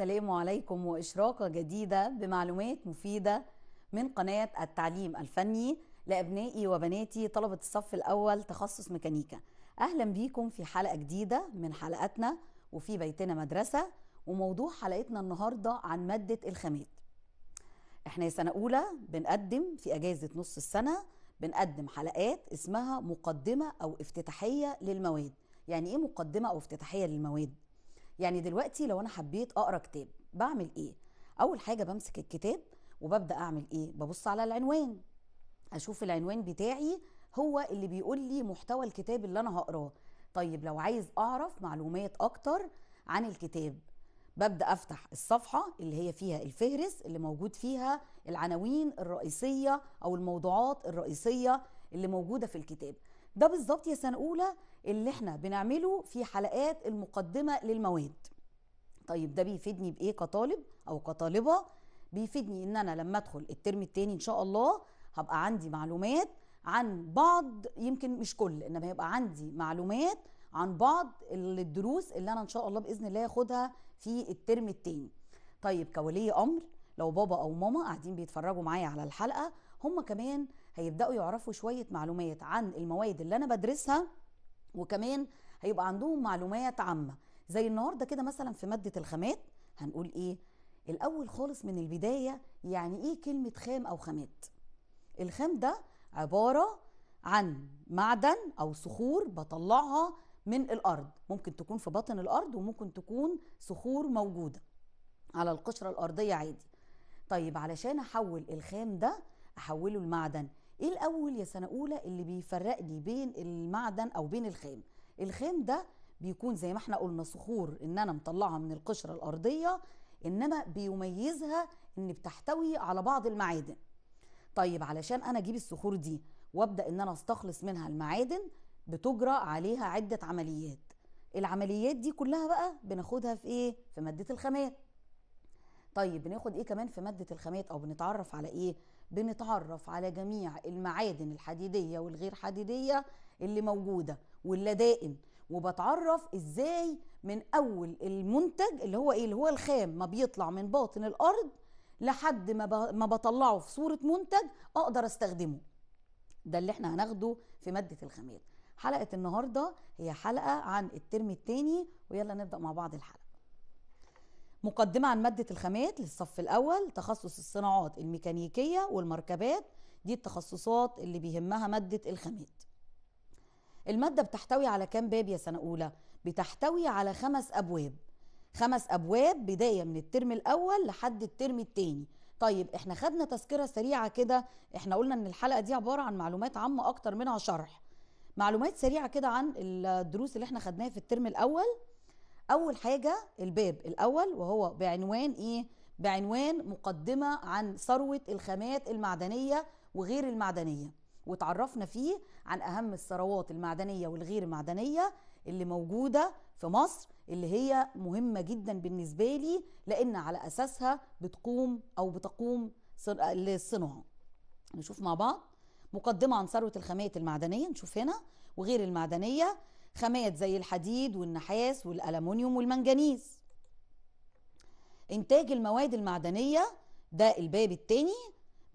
السلام عليكم وإشراقة جديدة بمعلومات مفيدة من قناة التعليم الفني لأبنائي وبناتي طلبة الصف الأول تخصص ميكانيكا أهلا بيكم في حلقة جديدة من حلقاتنا وفي بيتنا مدرسة وموضوع حلقتنا النهاردة عن مادة الخامات احنا سنة أولى بنقدم في أجازة نص السنة بنقدم حلقات اسمها مقدمة أو افتتاحية للمواد يعني إيه مقدمة أو افتتاحية للمواد؟ يعني دلوقتي لو انا حبيت اقرا كتاب بعمل ايه اول حاجه بمسك الكتاب وببدا اعمل ايه ببص على العنوان اشوف العنوان بتاعي هو اللي بيقول لي محتوى الكتاب اللي انا هقراه طيب لو عايز اعرف معلومات اكتر عن الكتاب ببدا افتح الصفحه اللي هي فيها الفهرس اللي موجود فيها العناوين الرئيسيه او الموضوعات الرئيسيه اللي موجوده في الكتاب ده بالظبط يا سنه اولى اللي احنا بنعمله في حلقات المقدمه للمواد طيب ده بيفيدني بايه كطالب او كطالبه بيفيدني ان انا لما ادخل الترم الثاني ان شاء الله هبقى عندي معلومات عن بعض يمكن مش كل انما هيبقى عندي معلومات عن بعض الدروس اللي انا ان شاء الله باذن الله هاخدها في الترم الثاني طيب كولي امر لو بابا او ماما قاعدين بيتفرجوا معايا على الحلقه هم كمان هيبداوا يعرفوا شويه معلومات عن المواد اللي انا بدرسها وكمان هيبقى عندهم معلومات عامه زي النهارده كده مثلا في ماده الخامات هنقول ايه الاول خالص من البدايه يعني ايه كلمه خام او خامات الخام ده عباره عن معدن او صخور بطلعها من الارض ممكن تكون في بطن الارض وممكن تكون صخور موجوده على القشره الارضيه عادي طيب علشان احول الخام ده احوله لمعدن ايه الاول يا سنه اولى اللي بيفرقني بين المعدن او بين الخام الخام ده بيكون زي ما احنا قلنا صخور ان انا مطلعها من القشره الارضيه انما بيميزها ان بتحتوي على بعض المعادن طيب علشان انا اجيب الصخور دي وابدا ان انا استخلص منها المعادن بتجرى عليها عده عمليات العمليات دي كلها بقى بناخدها في ايه في ماده الخامات طيب بناخد ايه كمان في ماده الخامات او بنتعرف على ايه بنتعرف على جميع المعادن الحديدية والغير حديدية اللي موجودة واللدائن وبتعرف ازاي من اول المنتج اللي هو ايه اللي هو الخام ما بيطلع من باطن الارض لحد ما ما بطلعه في صورة منتج اقدر استخدمه ده اللي احنا هناخده في مادة الخامات حلقة النهاردة هي حلقة عن الترم التاني ويلا نبدأ مع بعض الحلقة مقدمة عن مادة الخامات للصف الأول تخصص الصناعات الميكانيكية والمركبات دي التخصصات اللي بيهمها مادة الخامات المادة بتحتوي على كام باب يا سنة أولى؟ بتحتوي على خمس أبواب خمس أبواب بداية من الترم الأول لحد الترم الثاني طيب احنا خدنا تذكرة سريعة كده احنا قلنا ان الحلقة دي عبارة عن معلومات عامة أكتر منها شرح معلومات سريعة كده عن الدروس اللي احنا خدناها في الترم الأول اول حاجه الباب الاول وهو بعنوان ايه بعنوان مقدمه عن ثروه الخامات المعدنيه وغير المعدنيه وتعرفنا فيه عن اهم الثروات المعدنيه والغير معدنيه اللي موجوده في مصر اللي هي مهمه جدا بالنسبه لي لان على اساسها بتقوم او بتقوم الصناعه نشوف مع بعض مقدمه عن ثروه الخامات المعدنيه نشوف هنا وغير المعدنيه خامات زي الحديد والنحاس والألمونيوم والمنجنيز إنتاج المواد المعدنية ده الباب التاني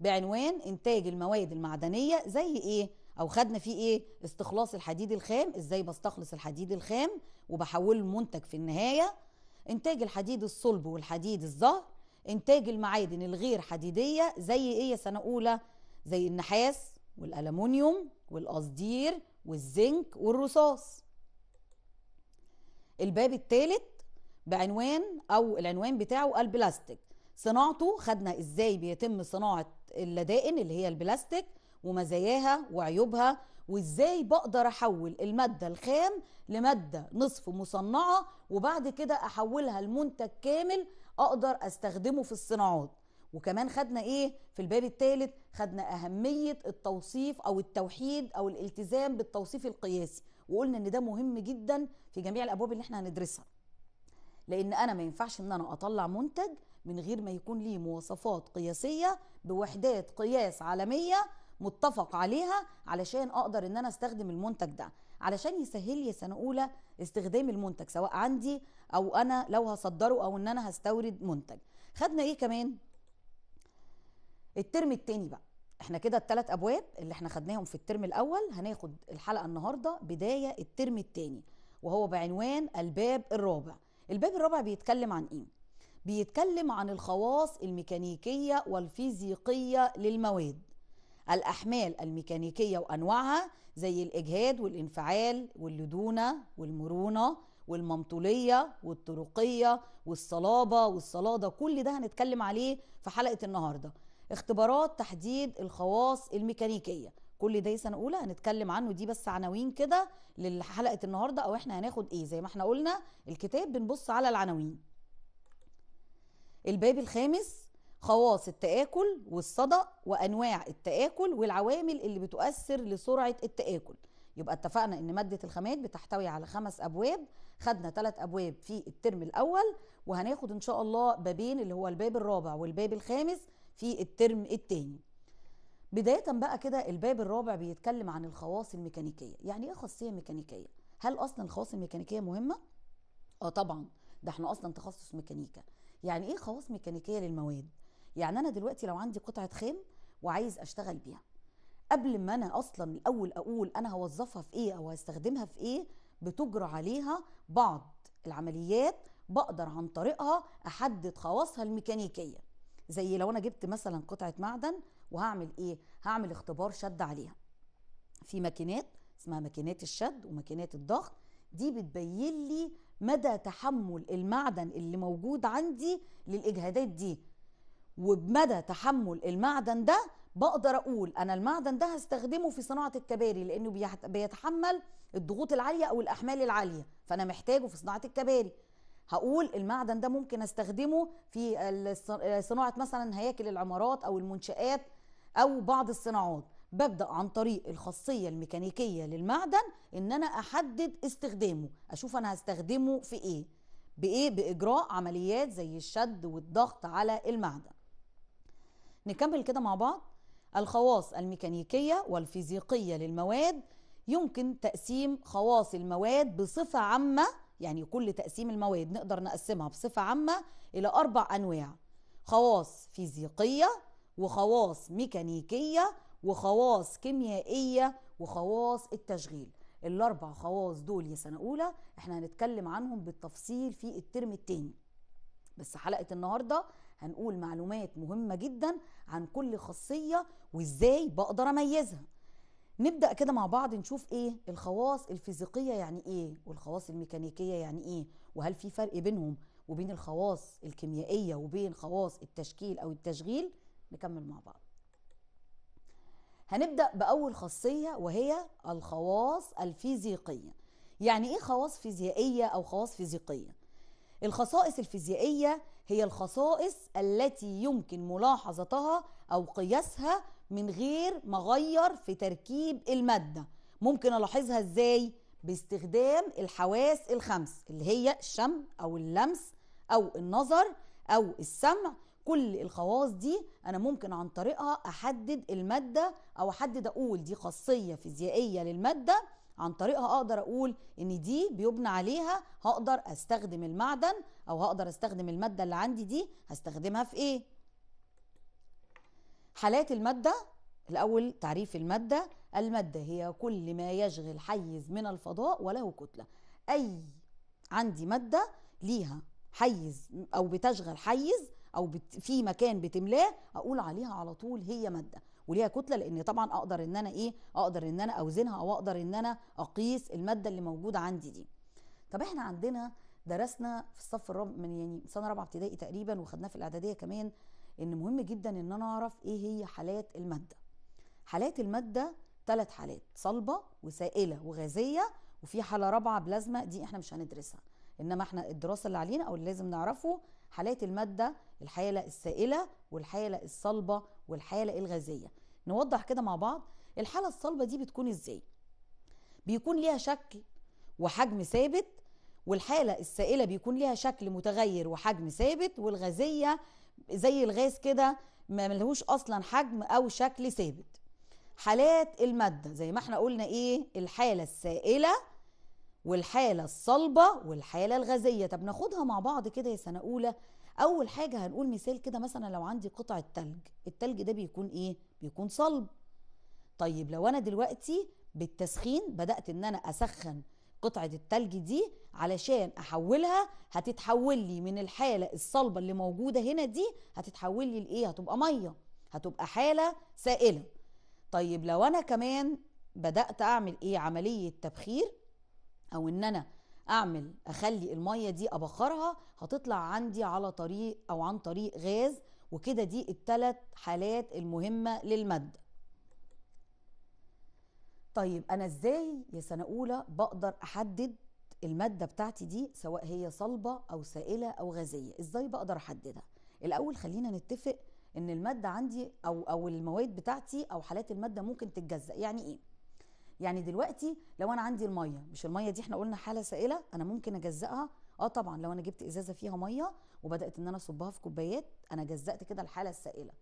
بعنوان إنتاج المواد المعدنية زي إيه؟ أو خدنا فيه إيه؟ استخلاص الحديد الخام إزاي بستخلص الحديد الخام وبحوله لمنتج في النهاية إنتاج الحديد الصلب والحديد الزهر إنتاج المعادن الغير حديدية زي إيه يا سنة أولى؟ زي النحاس والألمونيوم والقصدير والزنك والرصاص الباب الثالث بعنوان او العنوان بتاعه البلاستيك صناعته خدنا ازاي بيتم صناعه اللدائن اللي هي البلاستيك ومزاياها وعيوبها وازاي بقدر احول الماده الخام لماده نصف مصنعه وبعد كده احولها لمنتج كامل اقدر استخدمه في الصناعات وكمان خدنا ايه في الباب الثالث خدنا اهميه التوصيف او التوحيد او الالتزام بالتوصيف القياسي وقلنا ان ده مهم جدا في جميع الابواب اللي احنا هندرسها لان انا ما ينفعش ان انا اطلع منتج من غير ما يكون ليه مواصفات قياسيه بوحدات قياس عالميه متفق عليها علشان اقدر ان انا استخدم المنتج ده علشان يسهل لي سنه اولى استخدام المنتج سواء عندي او انا لو هصدره او ان انا هستورد منتج خدنا ايه كمان الترم التاني بقى احنا كده التلات ابواب اللي احنا خدناهم في الترم الاول هناخد الحلقه النهارده بدايه الترم الثاني وهو بعنوان الباب الرابع الباب الرابع بيتكلم عن ايه بيتكلم عن الخواص الميكانيكيه والفيزيقيه للمواد الأحمال الميكانيكية وأنواعها زي الإجهاد والإنفعال واللدونة والمرونة والممطولية والطرقية والصلابة والصلادة كل ده هنتكلم عليه في حلقة النهاردة اختبارات تحديد الخواص الميكانيكيه كل ده سنه اولى هنتكلم عنه دي بس عناوين كده لحلقه النهارده او احنا هناخد ايه زي ما احنا قلنا الكتاب بنبص على العناوين الباب الخامس خواص التآكل والصدأ وأنواع التآكل والعوامل اللي بتؤثر لسرعة التآكل يبقى اتفقنا ان مادة الخامات بتحتوي على خمس أبواب خدنا ثلاث أبواب في الترم الأول وهناخد إن شاء الله بابين اللي هو الباب الرابع والباب الخامس في الترم الثاني بداية بقى كده الباب الرابع بيتكلم عن الخواص الميكانيكية يعني ايه خاصية ميكانيكية هل اصلا الخواص الميكانيكية مهمة اه طبعا ده احنا اصلا تخصص ميكانيكا يعني ايه خواص ميكانيكية للمواد يعني انا دلوقتي لو عندي قطعة خام وعايز اشتغل بيها قبل ما انا اصلا الاول اقول انا هوظفها في ايه او هستخدمها في ايه بتجرى عليها بعض العمليات بقدر عن طريقها احدد خواصها الميكانيكيه زي لو انا جبت مثلا قطعه معدن وهعمل ايه هعمل اختبار شد عليها في ماكينات اسمها ماكينات الشد وماكينات الضغط دي بتبين لي مدى تحمل المعدن اللي موجود عندي للاجهادات دي وبمدى تحمل المعدن ده بقدر اقول انا المعدن ده هستخدمه في صناعه الكباري لانه بيتحمل الضغوط العاليه او الاحمال العاليه فانا محتاجه في صناعه الكباري هقول المعدن ده ممكن استخدمه في صناعه مثلا هياكل العمارات او المنشات او بعض الصناعات ببدا عن طريق الخاصيه الميكانيكيه للمعدن ان انا احدد استخدامه اشوف انا هستخدمه في ايه بايه باجراء عمليات زي الشد والضغط على المعدن نكمل كده مع بعض الخواص الميكانيكيه والفيزيقيه للمواد يمكن تقسيم خواص المواد بصفه عامه يعني كل تقسيم المواد نقدر نقسمها بصفة عامة إلى أربع أنواع خواص فيزيقية وخواص ميكانيكية وخواص كيميائية وخواص التشغيل الأربع خواص دول يا سنة أولى احنا هنتكلم عنهم بالتفصيل في الترم التاني بس حلقة النهاردة هنقول معلومات مهمة جدا عن كل خاصية وازاي بقدر أميزها نبدأ كده مع بعض نشوف ايه الخواص الفيزيقية يعني ايه والخواص الميكانيكية يعني ايه وهل في فرق بينهم وبين الخواص الكيميائية وبين خواص التشكيل او التشغيل نكمل مع بعض هنبدأ بأول خاصية وهي الخواص الفيزيقية يعني ايه خواص فيزيائية او خواص فيزيقية الخصائص الفيزيائية هي الخصائص التي يمكن ملاحظتها أو قياسها من غير ما اغير في تركيب الماده ممكن الاحظها ازاي باستخدام الحواس الخمس اللي هي الشم او اللمس او النظر او السمع كل الخواص دي انا ممكن عن طريقها احدد الماده او احدد اقول دي خاصيه فيزيائيه للماده عن طريقها اقدر اقول ان دي بيبنى عليها هقدر استخدم المعدن او هقدر استخدم الماده اللي عندي دي هستخدمها في ايه حالات المادة الأول تعريف المادة المادة هي كل ما يشغل حيز من الفضاء وله كتلة أي عندي مادة ليها حيز أو بتشغل حيز أو بت في مكان بتملاه أقول عليها على طول هي مادة وليها كتله لان طبعا اقدر ان انا ايه اقدر ان انا اوزنها او اقدر ان انا اقيس الماده اللي موجوده عندي دي طب احنا عندنا درسنا في الصف الرابع من يعني سنه رابعه ابتدائي تقريبا وخدناه في الاعداديه كمان ان مهم جدا ان انا اعرف ايه هي حالات الماده حالات الماده ثلاث حالات صلبه وسائله وغازيه وفي حاله رابعه بلازما دي احنا مش هندرسها انما احنا الدراسه اللي علينا او اللي لازم نعرفه حالات الماده الحاله السائله والحاله الصلبه والحاله الغازيه نوضح كده مع بعض الحاله الصلبه دي بتكون ازاي بيكون ليها شكل وحجم ثابت والحاله السائله بيكون ليها شكل متغير وحجم ثابت والغازيه زي الغاز كده ما ملهوش اصلا حجم او شكل ثابت حالات الماده زي ما احنا قلنا ايه الحاله السائله والحاله الصلبه والحاله الغازيه طب ناخدها مع بعض كده يا سنه اولى اول حاجه هنقول مثال كده مثلا لو عندي قطعه تلج التلج ده بيكون ايه بيكون صلب طيب لو انا دلوقتي بالتسخين بدات ان انا اسخن قطعة التلج دي علشان احولها هتتحول لي من الحالة الصلبة اللي موجودة هنا دي هتتحول لي لايه هتبقى مية هتبقى حالة سائلة طيب لو انا كمان بدأت اعمل ايه عملية تبخير او ان انا اعمل اخلي المية دي ابخرها هتطلع عندي على طريق او عن طريق غاز وكده دي التلات حالات المهمة للمادة طيب انا ازاي يا سنه اولى بقدر احدد الماده بتاعتي دي سواء هي صلبه او سائله او غازيه ازاي بقدر احددها الاول خلينا نتفق ان الماده عندي او او المواد بتاعتي او حالات الماده ممكن تتجزا يعني ايه يعني دلوقتي لو انا عندي الميه مش الميه دي احنا قلنا حاله سائله انا ممكن اجزاها اه طبعا لو انا جبت ازازه فيها ميه وبدات ان انا اصبها في كوبايات انا جزأت كده الحاله السائله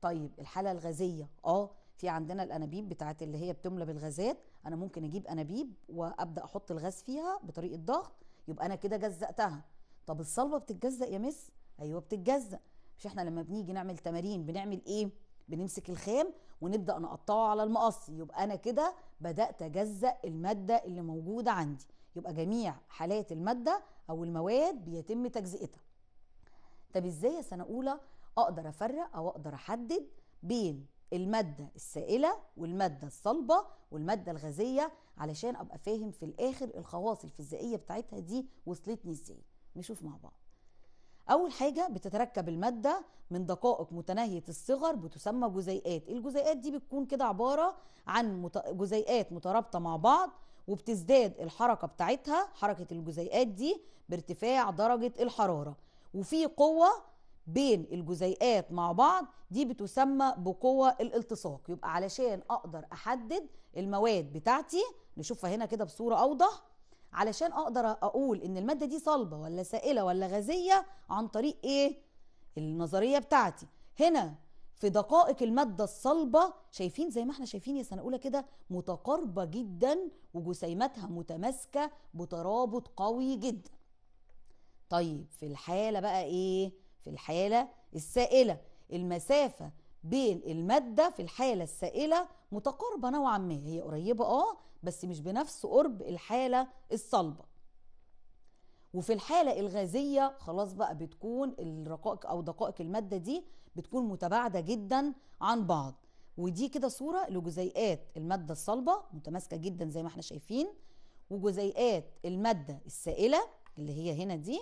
طيب الحاله الغازيه اه في عندنا الانابيب بتاعت اللي هي بتملى بالغازات انا ممكن اجيب انابيب وابدا احط الغاز فيها بطريقه ضغط يبقى انا كده جزأتها طب الصلبه بتتجزأ يا مس ايوه بتتجزأ مش احنا لما بنيجي نعمل تمارين بنعمل ايه بنمسك الخام ونبدا نقطعه على المقص يبقى انا كده بدات اجزأ الماده اللي موجوده عندي يبقى جميع حالات الماده او المواد بيتم تجزئتها طب ازاي يا سنه اولى اقدر افرق او اقدر احدد بين المادة السائلة والمادة الصلبة والمادة الغازية علشان أبقى فاهم في الآخر الخواص الفيزيائية بتاعتها دي وصلتني إزاي نشوف مع بعض أول حاجة بتتركب المادة من دقائق متناهية الصغر بتسمى جزيئات الجزيئات دي بتكون كده عبارة عن جزيئات مترابطة مع بعض وبتزداد الحركة بتاعتها حركة الجزيئات دي بارتفاع درجة الحرارة وفي قوة بين الجزيئات مع بعض دي بتسمى بقوة الالتصاق يبقى علشان أقدر أحدد المواد بتاعتي نشوفها هنا كده بصورة أوضح علشان أقدر أقول إن المادة دي صلبة ولا سائلة ولا غازية عن طريق إيه؟ النظرية بتاعتي هنا في دقائق المادة الصلبة شايفين زي ما احنا شايفين يا سنة أولى كده متقاربة جدا وجسيماتها متماسكة بترابط قوي جدا طيب في الحالة بقى إيه؟ في الحالة السائلة المسافة بين المادة في الحالة السائلة متقاربة نوعا ما هي قريبة اه بس مش بنفس قرب الحالة الصلبة وفي الحالة الغازية خلاص بقى بتكون الرقائق أو دقائق المادة دي بتكون متباعدة جدا عن بعض ودي كده صورة لجزيئات المادة الصلبة متماسكة جدا زي ما احنا شايفين وجزيئات المادة السائلة اللي هي هنا دي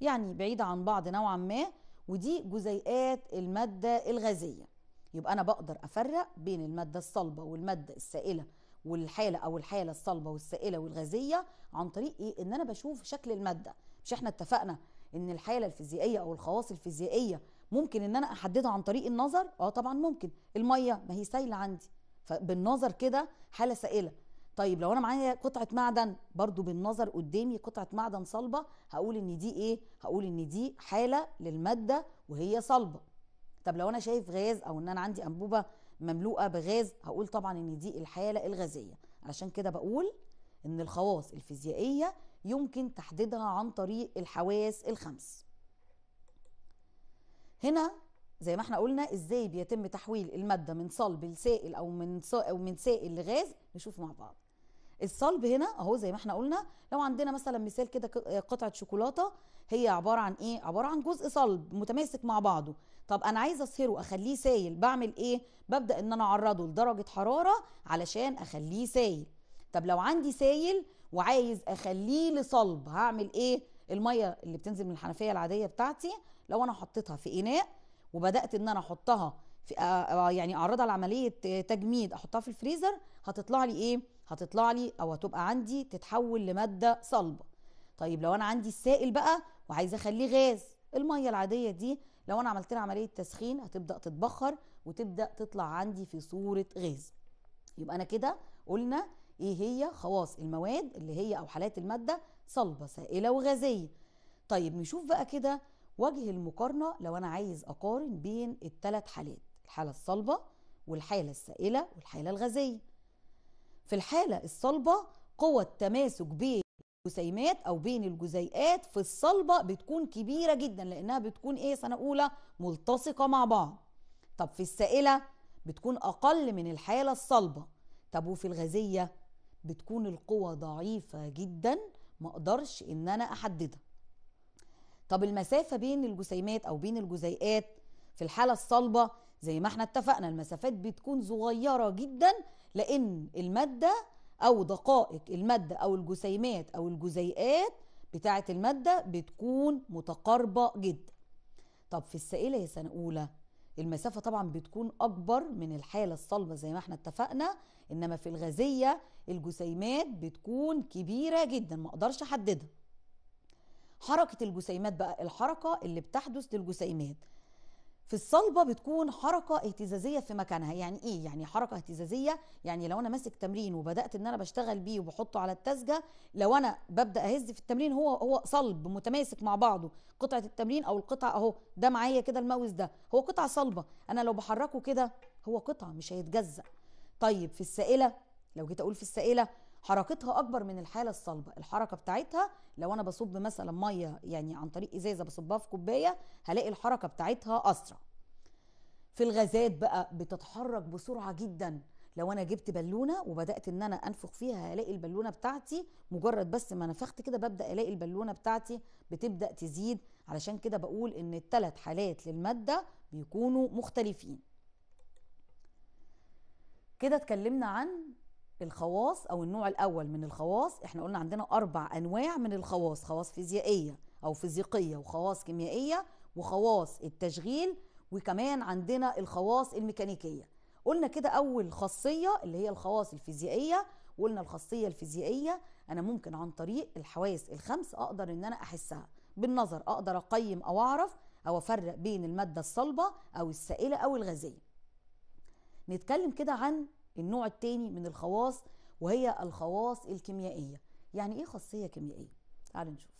يعني بعيدة عن بعض نوعا ما ودي جزيئات المادة الغازية يبقى أنا بقدر أفرق بين المادة الصلبة والمادة السائلة والحالة أو الحالة الصلبة والسائلة والغازية عن طريق إيه؟ إن أنا بشوف شكل المادة مش إحنا اتفقنا إن الحالة الفيزيائية أو الخواص الفيزيائية ممكن إن أنا أحددها عن طريق النظر؟ أه طبعا ممكن المية ما هي سايلة عندي فبالنظر كده حالة سائلة طيب لو انا معايا قطعه معدن برضو بالنظر قدامي قطعه معدن صلبه هقول ان دي ايه هقول ان دي حاله للماده وهي صلبه طب لو انا شايف غاز او ان انا عندي انبوبه مملوءه بغاز هقول طبعا ان دي الحاله الغازيه علشان كده بقول ان الخواص الفيزيائيه يمكن تحديدها عن طريق الحواس الخمس هنا زي ما احنا قلنا ازاي بيتم تحويل الماده من صلب لسائل او من سائل لغاز نشوف مع بعض الصلب هنا اهو زي ما احنا قلنا لو عندنا مثلا مثال كده قطعه شوكولاته هي عباره عن ايه عباره عن جزء صلب متماسك مع بعضه طب انا عايزه اصهره اخليه سايل بعمل ايه ببدا ان انا اعرضه لدرجه حراره علشان اخليه سايل طب لو عندي سايل وعايز اخليه لصلب هعمل ايه الميه اللي بتنزل من الحنفيه العاديه بتاعتي لو انا حطيتها في اناء وبدات ان انا احطها في آه، آه، يعني اعرضها لعمليه تجميد احطها في الفريزر هتطلع لي ايه هتطلع لي او هتبقى عندي تتحول لماده صلبه طيب لو انا عندي السائل بقى وعايزه اخليه غاز الميه العاديه دي لو انا عملت لها عمليه تسخين هتبدا تتبخر وتبدا تطلع عندي في صوره غاز يبقى انا كده قلنا ايه هي خواص المواد اللي هي او حالات الماده صلبه سائله وغازيه طيب نشوف بقى كده وجه المقارنه لو انا عايز اقارن بين الثلاث حالات الحاله الصلبه والحاله السائله والحاله الغازيه في الحالة الصلبة قوة التماسك بين الجسيمات او بين الجزيئات في الصلبة بتكون كبيرة جدا لانها بتكون ايه سنة اولى ملتصقة مع بعض طب في السائلة بتكون اقل من الحالة الصلبة طب وفي الغازية بتكون القوة ضعيفة جدا ما اقدرش ان انا احددها طب المسافة بين الجسيمات او بين الجزيئات في الحالة الصلبة زي ما احنا اتفقنا المسافات بتكون صغيرة جدا لأن المادة أو دقائق المادة أو الجسيمات أو الجزيئات بتاعة المادة بتكون متقاربة جدا طب في السائلة يا سنة أولى المسافة طبعا بتكون أكبر من الحالة الصلبة زي ما احنا اتفقنا إنما في الغازية الجسيمات بتكون كبيرة جدا ما أقدرش أحددها حركة الجسيمات بقى الحركة اللي بتحدث للجسيمات في الصلبه بتكون حركه اهتزازيه في مكانها يعني ايه يعني حركه اهتزازيه يعني لو انا ماسك تمرين وبدات ان انا بشتغل بيه وبحطه على التزجه لو انا ببدا اهز في التمرين هو هو صلب متماسك مع بعضه قطعه التمرين او القطعه اهو ده معايا كده الماوس ده هو قطعه صلبه انا لو بحركه كده هو قطعه مش هيتجزأ طيب في السائله لو جيت اقول في السائله حركتها اكبر من الحاله الصلبه الحركه بتاعتها لو انا بصب مثلا ميه يعني عن طريق ازازه بصبها في كوبايه هلاقي الحركه بتاعتها اسرع في الغازات بقى بتتحرك بسرعه جدا لو انا جبت بالونه وبدات ان انا انفخ فيها هلاقي البالونه بتاعتي مجرد بس ما نفخت كده ببدا الاقي البالونه بتاعتي بتبدا تزيد علشان كده بقول ان الثلاث حالات للماده بيكونوا مختلفين كده اتكلمنا عن الخواص او النوع الاول من الخواص احنا قلنا عندنا اربع انواع من الخواص خواص فيزيائيه او فيزيقيه وخواص كيميائيه وخواص التشغيل وكمان عندنا الخواص الميكانيكيه قلنا كده اول خاصيه اللي هي الخواص الفيزيائيه وقلنا الخاصيه الفيزيائيه انا ممكن عن طريق الحواس الخمس اقدر ان انا احسها بالنظر اقدر اقيم او اعرف او افرق بين الماده الصلبه او السائله او الغازيه نتكلم كده عن النوع الثاني من الخواص وهي الخواص الكيميائية يعني ايه خاصية كيميائية؟ تعالوا نشوف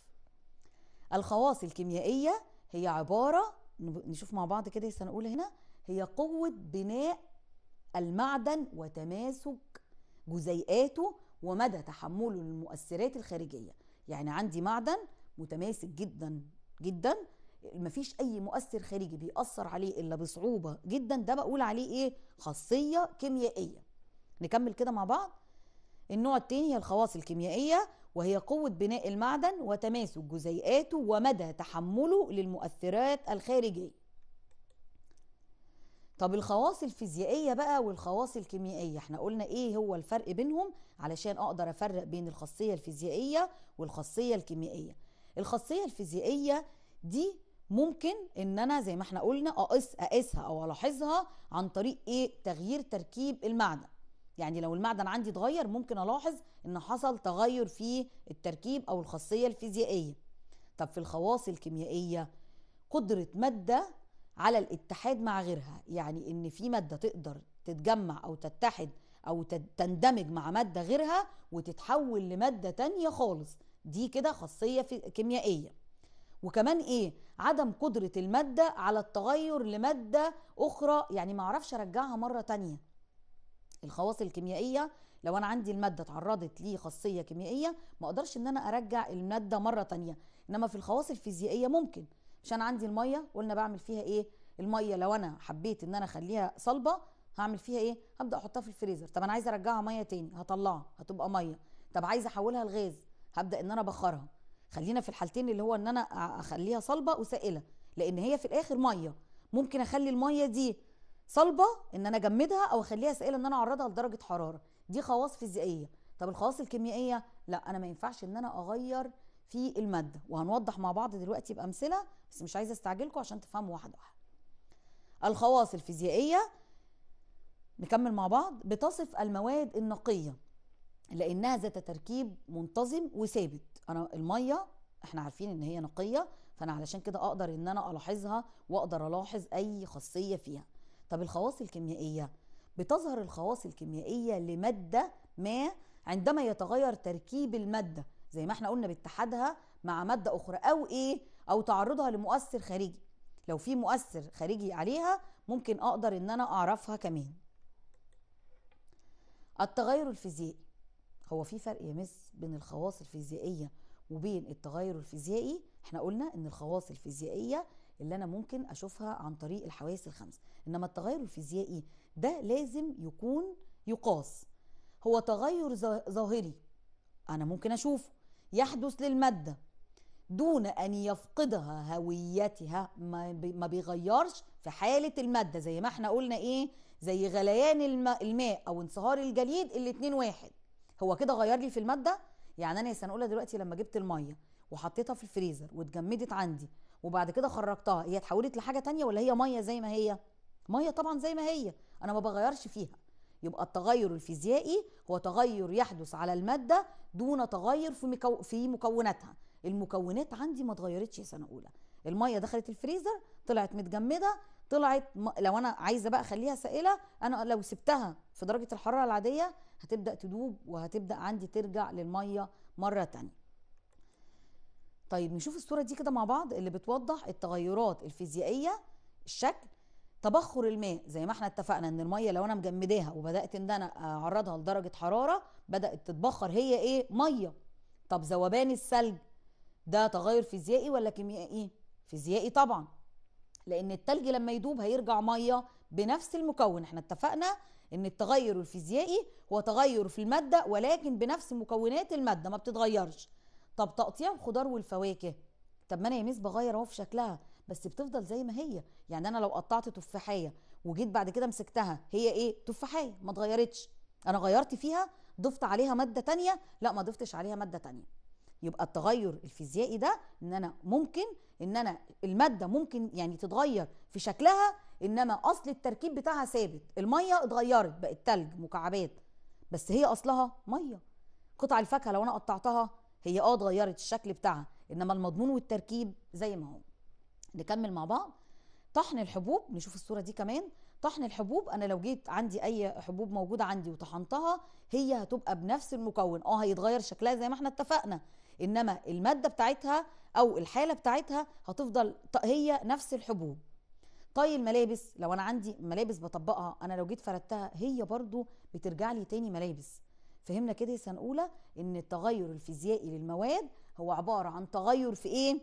الخواص الكيميائية هي عبارة نشوف مع بعض كده سنقول هنا هي قوة بناء المعدن وتماسك جزيئاته ومدى تحمله للمؤثرات الخارجية يعني عندي معدن متماسك جدا جدا مفيش اي مؤثر خارجي بيأثر عليه الا بصعوبة جدا ده بقول عليه ايه خاصية كيميائية نكمل كده مع بعض النوع التاني هي الخواص الكيميائية وهي قوة بناء المعدن وتماسك جزيئاته ومدى تحمله للمؤثرات الخارجية طب الخواص الفيزيائية بقى والخواص الكيميائية احنا قلنا ايه هو الفرق بينهم علشان اقدر افرق بين الخاصية الفيزيائية والخاصية الكيميائية الخاصية الفيزيائية دي ممكن ان انا زي ما احنا قلنا اقيس اقيسها او الاحظها عن طريق ايه تغيير تركيب المعدن يعني لو المعدن عندي اتغير ممكن الاحظ ان حصل تغير في التركيب او الخاصيه الفيزيائيه طب في الخواص الكيميائيه قدره ماده على الاتحاد مع غيرها يعني ان في ماده تقدر تتجمع او تتحد او تندمج مع ماده غيرها وتتحول لماده تانية خالص دي كده خاصيه كيميائيه وكمان ايه عدم قدره الماده على التغير لماده اخرى يعني ما اعرفش ارجعها مره تانية الخواص الكيميائيه لو انا عندي الماده اتعرضت لخاصيه كيميائيه ما اقدرش ان انا ارجع الماده مره تانية انما في الخواص الفيزيائيه ممكن مش انا عندي الميه قلنا بعمل فيها ايه الميه لو انا حبيت ان انا اخليها صلبه هعمل فيها ايه هبدا احطها في الفريزر طب انا عايزه ارجعها ميه تاني هطلعها هتبقى ميه طب عايزه احولها لغاز هبدا ان انا ابخرها خلينا في الحالتين اللي هو ان انا اخليها صلبه وسائله لان هي في الاخر ميه ممكن اخلي الميه دي صلبه ان انا اجمدها او اخليها سائله ان انا اعرضها لدرجه حراره دي خواص فيزيائيه طب الخواص الكيميائيه لا انا ما ينفعش ان انا اغير في الماده وهنوضح مع بعض دلوقتي بامثله بس مش عايزه استعجلكم عشان تفهموا واحده واحده الخواص الفيزيائيه نكمل مع بعض بتصف المواد النقيه لانها ذات تركيب منتظم وثابت انا الميه احنا عارفين ان هي نقيه فانا علشان كده اقدر ان انا الاحظها واقدر الاحظ اي خاصيه فيها طب الخواص الكيميائية بتظهر الخواص الكيميائية لمادة ما عندما يتغير تركيب المادة زي ما احنا قلنا باتحادها مع مادة أخرى أو إيه أو تعرضها لمؤثر خارجي لو في مؤثر خارجي عليها ممكن أقدر إن أنا أعرفها كمان التغير الفيزيائي هو في فرق يا مس بين الخواص الفيزيائية وبين التغير الفيزيائي احنا قلنا ان الخواص الفيزيائية اللي انا ممكن اشوفها عن طريق الحواس الخمس انما التغير الفيزيائي ده لازم يكون يقاس هو تغير ظاهري انا ممكن اشوفه يحدث للماده دون ان يفقدها هويتها ما بيغيرش في حاله الماده زي ما احنا قلنا ايه زي غليان الماء او انصهار الجليد الاتنين واحد هو كده غير لي في الماده يعني انا يا سنه دلوقتي لما جبت الميه وحطيتها في الفريزر واتجمدت عندي وبعد كده خرجتها هي اتحولت لحاجه تانية ولا هي ميه زي ما هي ميه طبعا زي ما هي انا ما بغيرش فيها يبقى التغير الفيزيائي هو تغير يحدث على الماده دون تغير في مكو... في مكوناتها المكونات عندي ما اتغيرتش سنه اولى الميه دخلت الفريزر طلعت متجمده طلعت م... لو انا عايزه بقى اخليها سائله انا لو سبتها في درجه الحراره العاديه هتبدا تدوب وهتبدا عندي ترجع للميه مره تانية طيب نشوف الصورة دي كده مع بعض اللي بتوضح التغيرات الفيزيائية الشكل تبخر الماء زي ما احنا اتفقنا ان الميه لو انا مجمداها وبدات ان انا اعرضها لدرجه حراره بدات تتبخر هي ايه ميه طب ذوبان الثلج ده تغير فيزيائي ولا كيميائي فيزيائي طبعا لان التلج لما يدوب هيرجع ميه بنفس المكون احنا اتفقنا ان التغير الفيزيائي هو تغير في الماده ولكن بنفس مكونات الماده ما بتتغيرش طب تقطيع الخضار والفواكه طب ما انا يا ميس بغير اهو في شكلها بس بتفضل زي ما هي يعني انا لو قطعت تفاحيه وجيت بعد كده مسكتها هي ايه تفاحيه ما اتغيرتش انا غيرت فيها ضفت عليها ماده تانية لا ما ضفتش عليها ماده تانية يبقى التغير الفيزيائي ده ان انا ممكن ان انا الماده ممكن يعني تتغير في شكلها انما اصل التركيب بتاعها ثابت الميه اتغيرت بقت تلج مكعبات بس هي اصلها ميه قطع الفاكهه لو انا قطعتها هي اه اتغيرت الشكل بتاعها انما المضمون والتركيب زي ما هو نكمل مع بعض طحن الحبوب نشوف الصوره دي كمان طحن الحبوب انا لو جيت عندي اي حبوب موجوده عندي وطحنتها هي هتبقى بنفس المكون اه هيتغير شكلها زي ما احنا اتفقنا انما الماده بتاعتها او الحاله بتاعتها هتفضل هي نفس الحبوب طي الملابس لو انا عندي ملابس بطبقها انا لو جيت فردتها هي برضو بترجع لي تاني ملابس فهمنا كده سنة أولى إن التغير الفيزيائي للمواد هو عبارة عن تغير في إيه؟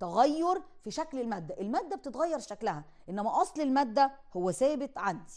تغير في شكل المادة المادة بتتغير شكلها إنما أصل المادة هو ثابت عندي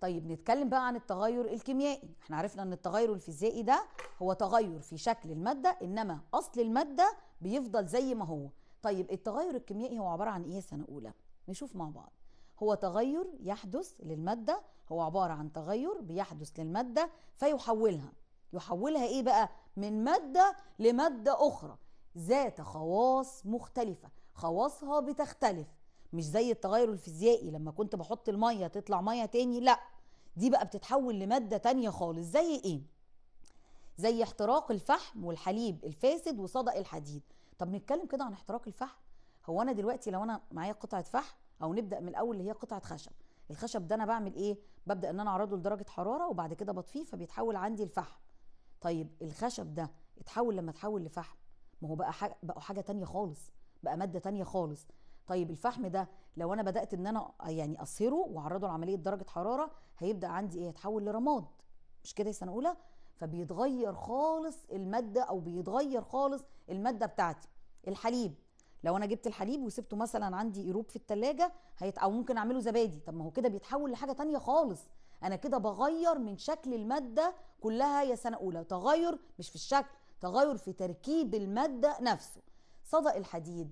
طيب نتكلم بقى عن التغير الكيميائي احنا عرفنا ان التغير الفيزيائي ده هو تغير في شكل المادة انما اصل المادة بيفضل زي ما هو طيب التغير الكيميائي هو عبارة عن ايه سنة اولى نشوف مع بعض هو تغير يحدث للمادة هو عبارة عن تغير بيحدث للمادة فيحولها يحولها ايه بقى من مادة لمادة اخرى ذات خواص مختلفة خواصها بتختلف مش زي التغير الفيزيائي لما كنت بحط المية تطلع مية تاني لا دي بقى بتتحول لمادة تانية خالص زي ايه زي احتراق الفحم والحليب الفاسد وصدأ الحديد طب نتكلم كده عن احتراق الفحم هو انا دلوقتي لو انا معايا قطعة فحم او نبدأ من الاول اللي هي قطعة خشب الخشب ده انا بعمل ايه ببدا ان انا اعرضه لدرجه حراره وبعد كده بطفيه فبيتحول عندي لفحم طيب الخشب ده اتحول لما اتحول لفحم ما هو بقى حاجه بقى حاجه تانية خالص بقى ماده تانية خالص طيب الفحم ده لو انا بدات ان انا يعني اصهره واعرضه لعمليه درجه حراره هيبدا عندي ايه يتحول لرماد مش كده سنه اولى فبيتغير خالص الماده او بيتغير خالص الماده بتاعتي الحليب لو انا جبت الحليب وسبته مثلا عندي يروب في التلاجة هيت او ممكن اعمله زبادي طب ما هو كده بيتحول لحاجه تانية خالص انا كده بغير من شكل الماده كلها يا سنه اولى تغير مش في الشكل تغير في تركيب الماده نفسه صدأ الحديد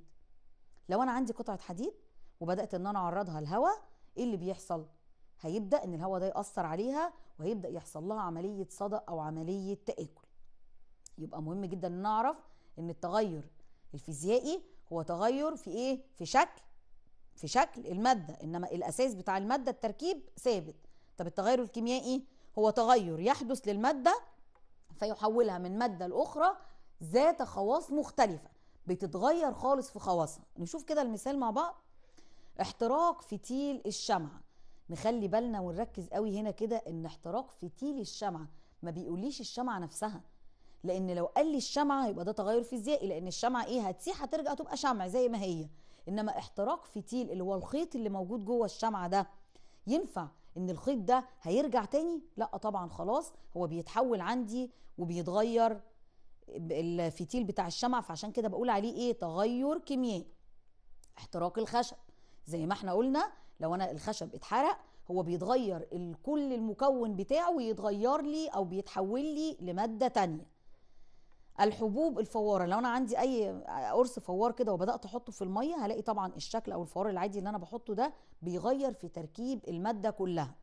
لو انا عندي قطعه حديد وبدات ان انا اعرضها الهواء ايه اللي بيحصل هيبدا ان الهواء ده ياثر عليها وهيبدا يحصل لها عمليه صدأ او عمليه تاكل يبقى مهم جدا نعرف ان التغير الفيزيائي هو تغير في ايه في شكل في شكل الماده انما الاساس بتاع الماده التركيب ثابت طب التغير الكيميائي هو تغير يحدث للماده فيحولها من ماده لاخرى ذات خواص مختلفه بتتغير خالص في خواصها نشوف كده المثال مع بعض احتراق فتيل الشمعه نخلي بالنا ونركز قوي هنا كده ان احتراق فتيل الشمعه ما بيقوليش الشمعه نفسها لان لو قال لي الشمعه هيبقى ده تغير فيزيائي لان الشمعه ايه هتسيح هترجع تبقى شمع زي ما هي انما احتراق فتيل اللي هو الخيط اللي موجود جوه الشمعه ده ينفع ان الخيط ده هيرجع تاني لا طبعا خلاص هو بيتحول عندي وبيتغير الفتيل بتاع الشمع فعشان كده بقول عليه ايه تغير كيميائي احتراق الخشب زي ما احنا قلنا لو انا الخشب اتحرق هو بيتغير كل المكون بتاعه ويتغير لي او بيتحول لي لماده تانيه الحبوب الفواره لو انا عندي اي قرص فوار كده وبدات احطه في الميه هلاقي طبعا الشكل او الفوار العادي اللي انا بحطه ده بيغير في تركيب الماده كلها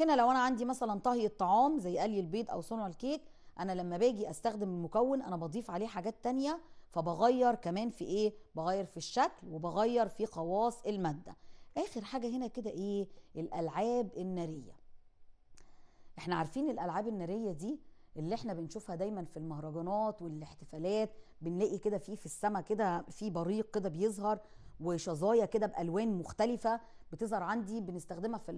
هنا لو انا عندي مثلا طهي الطعام زي قلي البيض او صنع الكيك انا لما باجي استخدم المكون انا بضيف عليه حاجات تانية فبغير كمان في ايه بغير في الشكل وبغير في خواص الماده اخر حاجه هنا كده ايه الالعاب الناريه احنا عارفين الالعاب الناريه دي اللي احنا بنشوفها دايما في المهرجانات والاحتفالات بنلاقي كده في في السماء كده في بريق كده بيظهر وشظايا كده بالوان مختلفه بتظهر عندي بنستخدمها في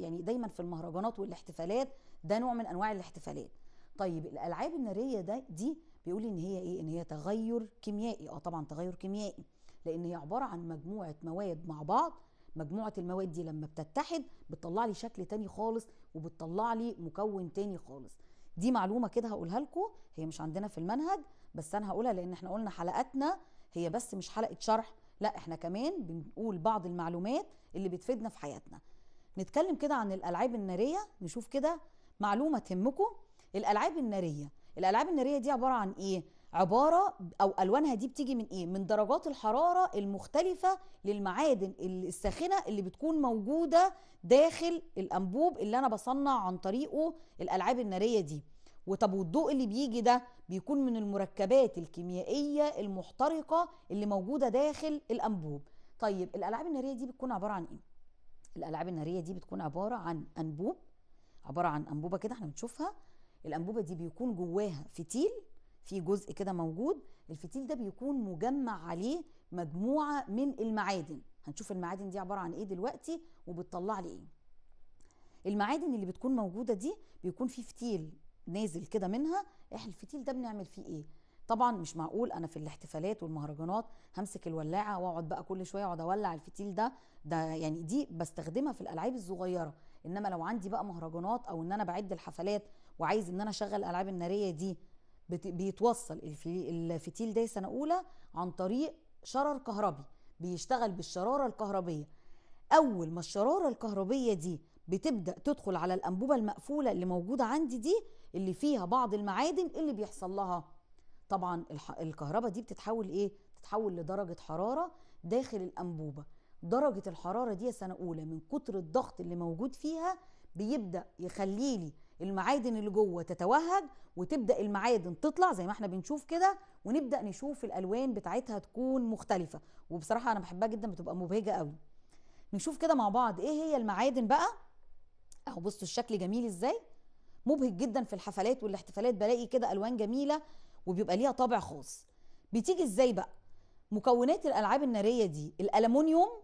يعني دايما في المهرجانات والاحتفالات ده نوع من انواع الاحتفالات طيب الالعاب الناريه ده دي بيقول ان هي ايه ان هي تغير كيميائي اه طبعا تغير كيميائي لان هي عباره عن مجموعه مواد مع بعض مجموعه المواد دي لما بتتحد بتطلع لي شكل تاني خالص وبتطلع لي مكون تاني خالص دي معلومه كده هقولها لكم هي مش عندنا في المنهج بس انا هقولها لان احنا قلنا حلقاتنا هي بس مش حلقه شرح لا احنا كمان بنقول بعض المعلومات اللي بتفيدنا في حياتنا نتكلم كده عن الالعاب الناريه نشوف كده معلومه تهمكم الالعاب الناريه الالعاب الناريه دي عباره عن ايه عباره او الوانها دي بتيجي من ايه من درجات الحراره المختلفه للمعادن الساخنه اللي بتكون موجوده داخل الانبوب اللي انا بصنع عن طريقه الالعاب الناريه دي وطب والضوء اللي بيجي ده بيكون من المركبات الكيميائيه المحترقه اللي موجوده داخل الانبوب طيب الالعاب الناريه دي بتكون عباره عن ايه الالعاب الناريه دي بتكون عباره عن انبوب عباره عن انبوبه كده احنا بنشوفها الانبوبه دي بيكون جواها فتيل في جزء كده موجود الفتيل ده بيكون مجمع عليه مجموعة من المعادن هنشوف المعادن دي عبارة عن ايه دلوقتي وبتطلع لي ايه المعادن اللي بتكون موجودة دي بيكون في فتيل نازل كده منها احنا الفتيل ده بنعمل فيه ايه طبعا مش معقول انا في الاحتفالات والمهرجانات همسك الولاعه واقعد بقى كل شويه اقعد اولع الفتيل ده ده يعني دي بستخدمها في الالعاب الصغيره انما لو عندي بقى مهرجانات او ان انا بعد الحفلات وعايز ان انا اشغل الالعاب الناريه دي بيتوصل الفتيل ده سنه اولى عن طريق شرر كهربي بيشتغل بالشراره الكهربيه اول ما الشراره الكهربيه دي بتبدا تدخل على الانبوبه المقفوله اللي موجوده عندي دي اللي فيها بعض المعادن اللي بيحصل لها طبعا الكهرباء دي بتتحول ايه بتتحول لدرجه حراره داخل الانبوبه درجه الحراره دي سنه اولى من كتر الضغط اللي موجود فيها بيبدا يخليلي المعادن اللي جوه تتوهج وتبدا المعادن تطلع زي ما احنا بنشوف كده ونبدا نشوف الالوان بتاعتها تكون مختلفه وبصراحه انا بحبها جدا بتبقى مبهجه قوي نشوف كده مع بعض ايه هي المعادن بقى اهو بصوا الشكل جميل ازاي مبهج جدا في الحفلات والاحتفالات بلاقي كده الوان جميله وبيبقى ليها طابع خاص بتيجي ازاي بقى مكونات الالعاب الناريه دي الالومنيوم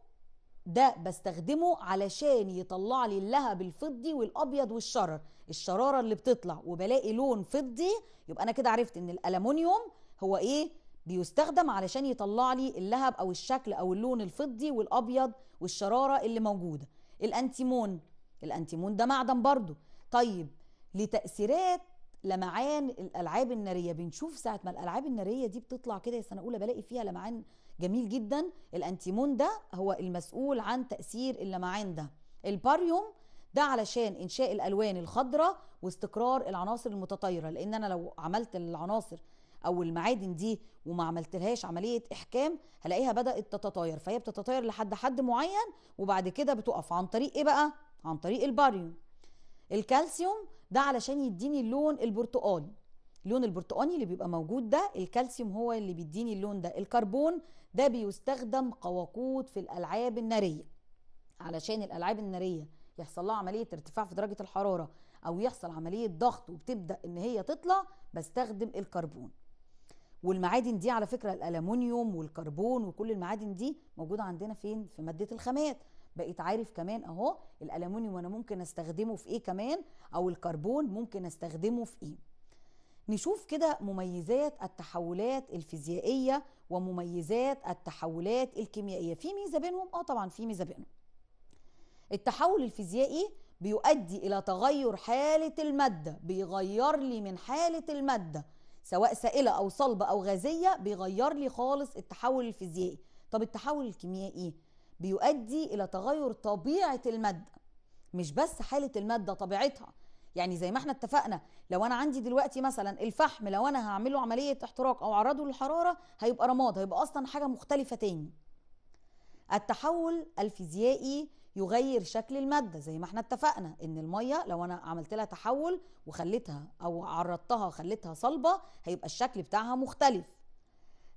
ده بستخدمه علشان يطلع لي اللهب الفضي والابيض والشرر الشراره اللي بتطلع وبلاقي لون فضي يبقى انا كده عرفت ان الالومنيوم هو ايه بيستخدم علشان يطلع لي اللهب او الشكل او اللون الفضي والابيض والشراره اللي موجوده الانتيمون الانتيمون ده معدن برضو طيب لتاثيرات لمعان الالعاب الناريه بنشوف ساعه ما الالعاب الناريه دي بتطلع كده سنه اولى بلاقي فيها لمعان جميل جدا الانتيمون ده هو المسؤول عن تأثير اللمعان ده الباريوم ده علشان انشاء الالوان الخضراء واستقرار العناصر المتطايره لان انا لو عملت العناصر او المعادن دي وما عملتلهاش عمليه احكام هلاقيها بدات تتطاير فهي بتتطاير لحد حد معين وبعد كده بتقف عن طريق ايه بقى عن طريق الباريوم الكالسيوم ده علشان يديني اللون البرتقالي اللون البرتقالي اللي بيبقى موجود ده الكالسيوم هو اللي بيديني اللون ده الكربون ده بيستخدم كوقود في الالعاب الناريه علشان الالعاب الناريه يحصل لها عمليه ارتفاع في درجه الحراره او يحصل عمليه ضغط وبتبدا ان هي تطلع بستخدم الكربون والمعادن دي على فكره الالومنيوم والكربون وكل المعادن دي موجوده عندنا فين في ماده الخامات بقيت عارف كمان اهو الالومنيوم انا ممكن استخدمه في ايه كمان او الكربون ممكن استخدمه في ايه نشوف كده مميزات التحولات الفيزيائيه ومميزات التحولات الكيميائيه في ميزه بينهم اه طبعا في ميزه بينهم التحول الفيزيائي بيؤدي الى تغير حاله الماده بيغير لي من حاله الماده سواء سائله او صلبه او غازيه بيغير لي خالص التحول الفيزيائي طب التحول الكيميائي بيؤدي الى تغير طبيعه الماده مش بس حاله الماده طبيعتها يعني زي ما احنا اتفقنا لو انا عندي دلوقتي مثلا الفحم لو انا هعمله عمليه احتراق او اعرضه للحراره هيبقى رماد هيبقى اصلا حاجه مختلفه تاني التحول الفيزيائي يغير شكل المادة زي ما احنا اتفقنا ان المية لو انا عملت لها تحول وخليتها او عرضتها خليتها صلبة هيبقى الشكل بتاعها مختلف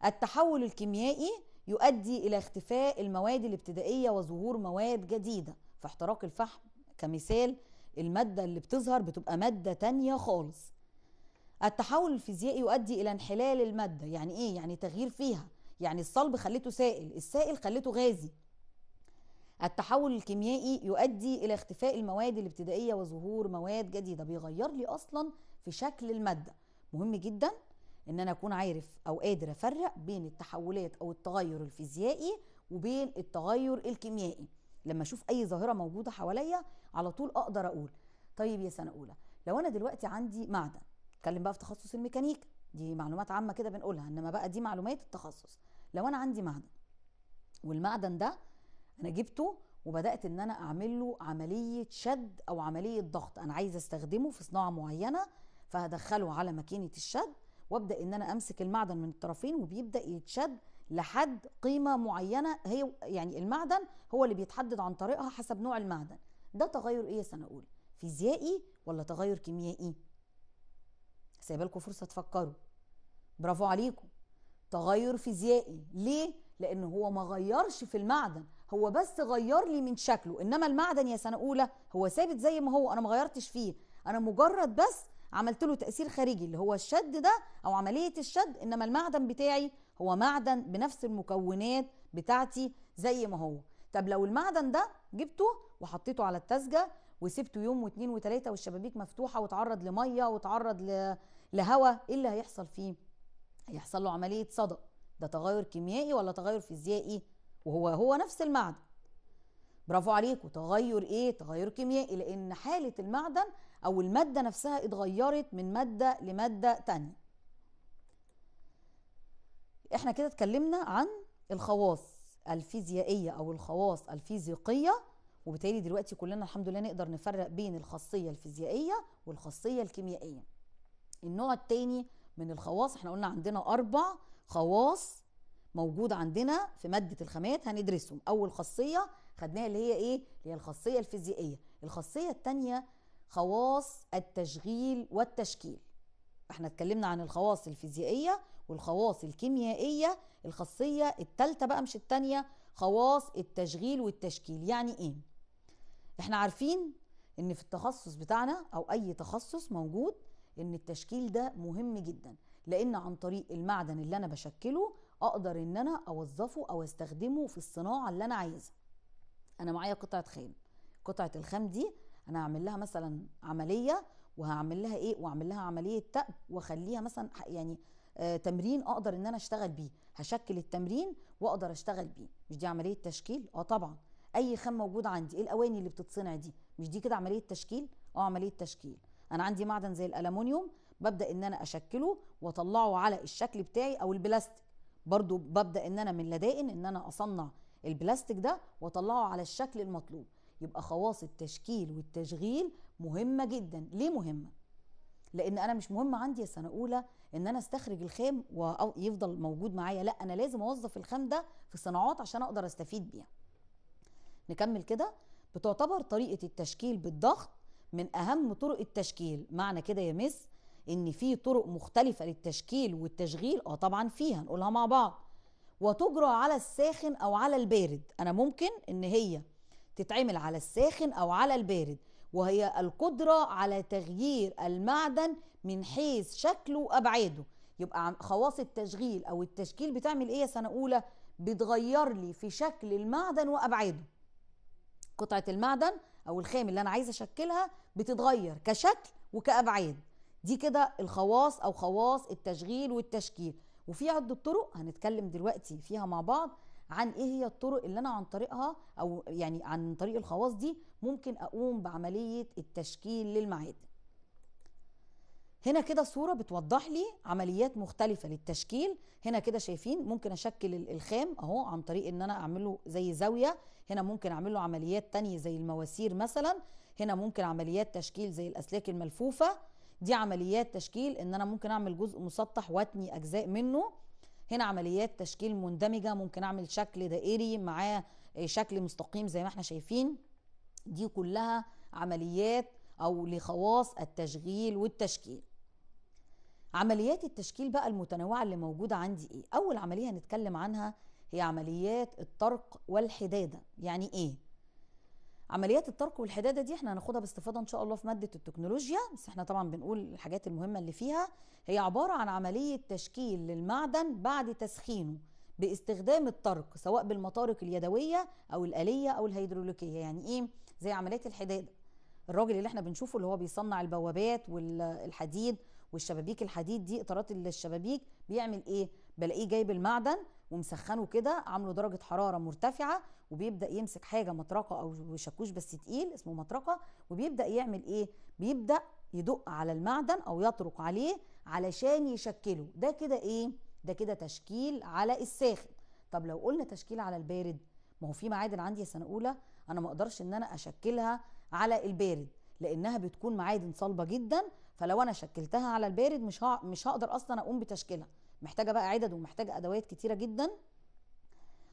التحول الكيميائي يؤدي الى اختفاء المواد الابتدائية وظهور مواد جديدة فاحتراق الفحم كمثال المادة اللي بتظهر بتبقى مادة تانية خالص التحول الفيزيائي يؤدي إلى انحلال المادة يعني إيه؟ يعني تغيير فيها يعني الصلب خليته سائل السائل خليته غازي التحول الكيميائي يؤدي إلى اختفاء المواد الابتدائية وظهور مواد جديدة بيغير لي أصلا في شكل المادة مهم جدا ان انا اكون عارف او قادر افرق بين التحولات او التغير الفيزيائي وبين التغير الكيميائي لما اشوف اي ظاهره موجوده حواليا على طول اقدر اقول طيب يا سنه اولى لو انا دلوقتي عندي معدن اتكلم بقى في تخصص الميكانيكا دي معلومات عامه كده بنقولها انما بقى دي معلومات التخصص لو انا عندي معدن والمعدن ده انا جبته وبدات ان انا اعمل له عمليه شد او عمليه ضغط انا عايزه استخدمه في صناعه معينه فهدخله على ماكينه الشد وابدا ان انا امسك المعدن من الطرفين وبيبدا يتشد لحد قيمه معينه هي يعني المعدن هو اللي بيتحدد عن طريقها حسب نوع المعدن ده تغير ايه يا سنه اولى فيزيائي ولا تغير كيميائي لكم فرصه تفكروا برافو عليكم تغير فيزيائي ليه لان هو ما غيرش في المعدن هو بس غير لي من شكله انما المعدن يا سنه اولى هو ثابت زي ما هو انا ما غيرتش فيه انا مجرد بس عملت له تاثير خارجي اللي هو الشد ده او عمليه الشد انما المعدن بتاعي هو معدن بنفس المكونات بتاعتي زي ما هو طب لو المعدن ده جبته وحطيته على التسجه وسبته يوم واثنين وثلاثه والشبابيك مفتوحه وتعرض لميه وتعرض لهواء ايه اللي هيحصل فيه؟ هيحصل له عمليه صدأ ده تغير كيميائي ولا تغير فيزيائي؟ وهو هو نفس المعدن برافو عليكم تغير ايه؟ تغير كيميائي لان حاله المعدن او الماده نفسها اتغيرت من ماده لماده تانية احنا كده اتكلمنا عن الخواص الفيزيائيه او الخواص الفيزيقيه وبالتالي دلوقتي كلنا الحمد لله نقدر نفرق بين الخاصيه الفيزيائيه والخاصيه الكيميائيه النوع الثاني من الخواص احنا قلنا عندنا اربع خواص موجود عندنا في ماده الخامات هندرسهم اول خاصيه خدناها اللي هي ايه اللي هي الخاصيه الفيزيائيه الخاصيه الثانيه خواص التشغيل والتشكيل احنا اتكلمنا عن الخواص الفيزيائيه والخواص الكيميائيه الخاصيه الثالثه بقى مش الثانيه خواص التشغيل والتشكيل يعني ايه احنا عارفين ان في التخصص بتاعنا او اي تخصص موجود ان التشكيل ده مهم جدا لان عن طريق المعدن اللي انا بشكله اقدر ان انا اوظفه او استخدمه في الصناعه اللي انا عايزها انا معايا قطعه خام قطعه الخام دي انا هعمل لها مثلا عمليه وهعمل لها ايه واعمل لها عمليه تقب واخليها مثلا يعني آه تمرين اقدر ان انا اشتغل بيه هشكل التمرين واقدر اشتغل بيه مش دي عمليه تشكيل اه طبعا اي خام موجود عندي ايه الاواني اللي بتتصنع دي مش دي كده عمليه تشكيل اه عمليه تشكيل انا عندي معدن زي الالومنيوم ببدا ان انا اشكله واطلعه على الشكل بتاعي او البلاستيك برضو ببدا ان انا من لدائن ان انا اصنع البلاستيك ده واطلعه على الشكل المطلوب يبقى خواص التشكيل والتشغيل مهمه جدا ليه مهمه لان انا مش مهم عندي سنه اولى ان انا استخرج الخام ويفضل موجود معايا لا انا لازم اوظف الخام ده في صناعات عشان اقدر استفيد بيها نكمل كده بتعتبر طريقة التشكيل بالضغط من أهم طرق التشكيل معنى كده يا مس إن في طرق مختلفة للتشكيل والتشغيل أه طبعا فيها نقولها مع بعض وتجرى على الساخن أو على البارد أنا ممكن إن هي تتعمل على الساخن أو على البارد وهي القدرة على تغيير المعدن من حيث شكله وأبعاده يبقى خواص التشغيل أو التشكيل بتعمل إيه يا سنة أولى بتغير لي في شكل المعدن وأبعاده قطعه المعدن او الخام اللي انا عايزه اشكلها بتتغير كشكل وكابعاد دي كده الخواص او خواص التشغيل والتشكيل وفي عده طرق هنتكلم دلوقتي فيها مع بعض عن ايه هي الطرق اللي انا عن طريقها او يعني عن طريق الخواص دي ممكن اقوم بعمليه التشكيل للمعادن هنا كده صورة بتوضح لي عمليات مختلفة للتشكيل هنا كده شايفين ممكن أشكل الخام أهو عن طريق إن أنا أعمله زي زاوية هنا ممكن أعمله عمليات تانية زي المواسير مثلا هنا ممكن عمليات تشكيل زي الأسلاك الملفوفة دي عمليات تشكيل إن أنا ممكن أعمل جزء مسطح واتني أجزاء منه هنا عمليات تشكيل مندمجة ممكن أعمل شكل دائري معاه آه، شكل مستقيم زي ما احنا شايفين دي كلها عمليات أو لخواص التشغيل والتشكيل عمليات التشكيل بقى المتنوعة اللي موجودة عندي ايه اول عملية هنتكلم عنها هي عمليات الطرق والحدادة يعني ايه عمليات الطرق والحدادة دي احنا هناخدها باستفاضة ان شاء الله في مادة التكنولوجيا بس احنا طبعا بنقول الحاجات المهمة اللي فيها هي عبارة عن عملية تشكيل للمعدن بعد تسخينه باستخدام الطرق سواء بالمطارق اليدوية او الآلية او الهيدروليكية يعني ايه زي عمليات الحدادة الراجل اللي احنا بنشوفه اللي هو بيصنع البوابات والحديد والشبابيك الحديد دي اطارات الشبابيك بيعمل ايه بلاقيه جايب المعدن ومسخنه كده عامله درجه حراره مرتفعه وبيبدا يمسك حاجه مطرقه او شاكوش بس تقيل اسمه مطرقه وبيبدا يعمل ايه بيبدا يدق على المعدن او يطرق عليه علشان يشكله ده كده ايه ده كده تشكيل على الساخن طب لو قلنا تشكيل على البارد ما هو في معادن عندي سنه اولى انا ما اقدرش ان انا اشكلها على البارد لانها بتكون معادن صلبه جدا فلو انا شكلتها على البارد مش مش هقدر اصلا اقوم بتشكيلها محتاجه بقى عدد ومحتاجه ادوات كتيره جدا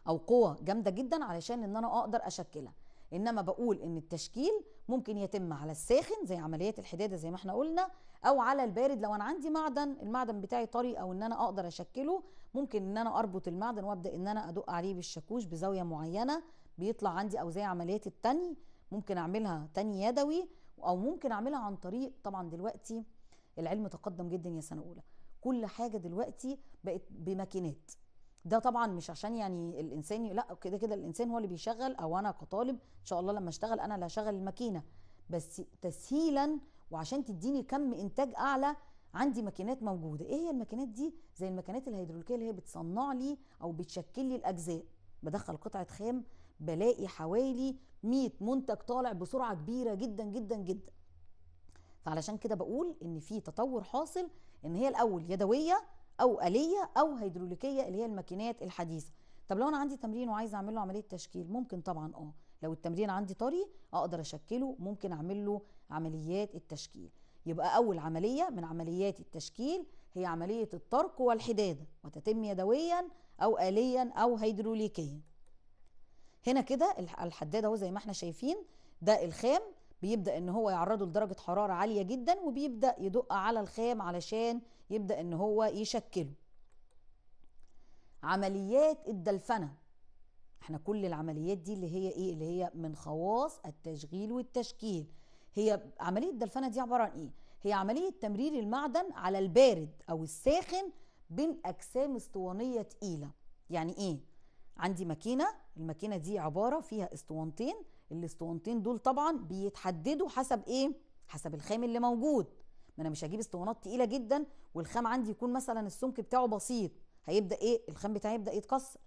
او قوه جامده جدا علشان ان انا اقدر اشكلها انما بقول ان التشكيل ممكن يتم على الساخن زي عمليه الحداده زي ما احنا قلنا او على البارد لو انا عندي معدن المعدن بتاعي طري او ان انا اقدر اشكله ممكن ان انا اربط المعدن وابدا ان انا ادق عليه بالشاكوش بزاويه معينه بيطلع عندي او زي عمليات التني ممكن اعملها تني يدوي او ممكن اعملها عن طريق طبعا دلوقتي العلم تقدم جدا يا سنه اولى كل حاجه دلوقتي بقت بماكينات ده طبعا مش عشان يعني الانسان لا كده كده الانسان هو اللي بيشغل او انا كطالب ان شاء الله لما اشتغل انا اللي هشغل الماكينه بس تسهيلا وعشان تديني كم انتاج اعلى عندي ماكينات موجوده ايه هي الماكينات دي زي الماكينات الهيدروليكيه اللي هي بتصنع لي او بتشكل لي الاجزاء بدخل قطعه خام بلاقي حوالي 100 منتج طالع بسرعه كبيره جدا جدا جدا فعلشان كده بقول ان في تطور حاصل ان هي الاول يدويه او اليه او هيدروليكيه اللي هي الماكينات الحديثه طب لو انا عندي تمرين وعايزه اعمل له عمليه تشكيل ممكن طبعا اه لو التمرين عندي طري اقدر اشكله ممكن اعمل له عمليات التشكيل يبقى اول عمليه من عمليات التشكيل هي عمليه الطرق والحداده وتتم يدويا او اليا او هيدروليكيا هنا كده الحداد اهو زي ما احنا شايفين ده الخام بيبدا ان هو يعرضه لدرجه حراره عاليه جدا وبيبدا يدق على الخام علشان يبدا ان هو يشكله عمليات الدلفنه احنا كل العمليات دي اللي هي ايه اللي هي من خواص التشغيل والتشكيل هي عمليه الدلفنه دي عباره عن ايه هي عمليه تمرير المعدن على البارد او الساخن بين اجسام اسطوانيه تقيله يعني ايه عندي ماكينه الماكينه دي عباره فيها اسطوانتين الاسطوانتين دول طبعا بيتحددوا حسب ايه حسب الخام اللي موجود ما انا مش هجيب اسطوانات تقيله جدا والخام عندي يكون مثلا السمك بتاعه بسيط هيبدا ايه الخام بتاعي يبدا يتكسر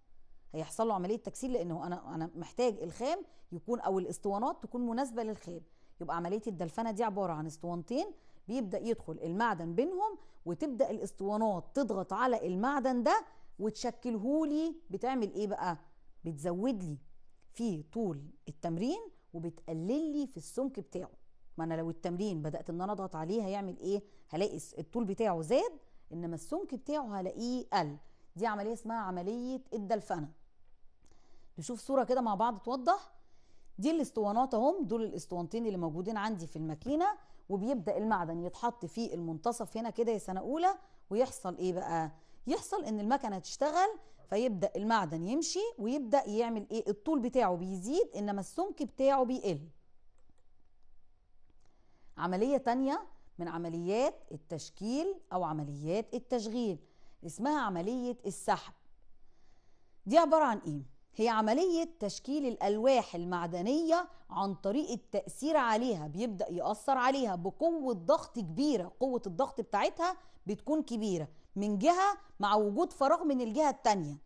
هيحصل له عمليه تكسير لانه انا انا محتاج الخام يكون او الاسطوانات تكون مناسبه للخام يبقى عمليه الدلفنه دي عباره عن اسطوانتين بيبدا يدخل المعدن بينهم وتبدا الاسطوانات تضغط على المعدن ده وتشكلهولي بتعمل ايه بقى بتزود لي في طول التمرين وبتقلل لي في السمك بتاعه ما انا لو التمرين بدات ان انا اضغط عليه هيعمل ايه هلاقي الطول بتاعه زاد انما السمك بتاعه هلاقيه قل دي عمليه اسمها عمليه الدلفنه نشوف صوره كده مع بعض توضح دي الاسطوانات اهم دول الاسطوانتين اللي موجودين عندي في الماكينه وبيبدا المعدن يتحط في المنتصف هنا كده يا سنه اولى ويحصل ايه بقى يحصل ان المكنه تشتغل فيبدا المعدن يمشي ويبدا يعمل ايه الطول بتاعه بيزيد انما السمك بتاعه بيقل عمليه تانية من عمليات التشكيل او عمليات التشغيل اسمها عمليه السحب دي عباره عن ايه هي عملية تشكيل الألواح المعدنية عن طريق التأثير عليها بيبدأ يأثر عليها بقوة ضغط كبيرة قوة الضغط بتاعتها بتكون كبيرة من جهة مع وجود فراغ من الجهة التانية